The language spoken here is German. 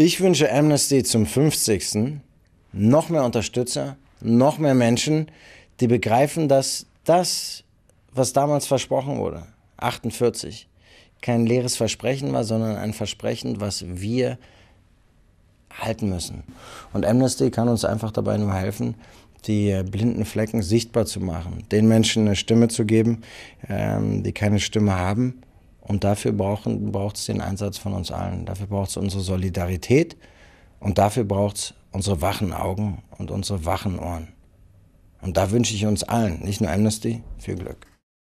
Ich wünsche Amnesty zum 50. noch mehr Unterstützer, noch mehr Menschen, die begreifen, dass das, was damals versprochen wurde, 48, kein leeres Versprechen war, sondern ein Versprechen, was wir halten müssen. Und Amnesty kann uns einfach dabei nur helfen, die blinden Flecken sichtbar zu machen, den Menschen eine Stimme zu geben, ähm, die keine Stimme haben und dafür braucht es den Einsatz von uns allen. Dafür braucht es unsere Solidarität und dafür braucht es unsere wachen Augen und unsere wachen Ohren. Und da wünsche ich uns allen, nicht nur Amnesty, viel Glück.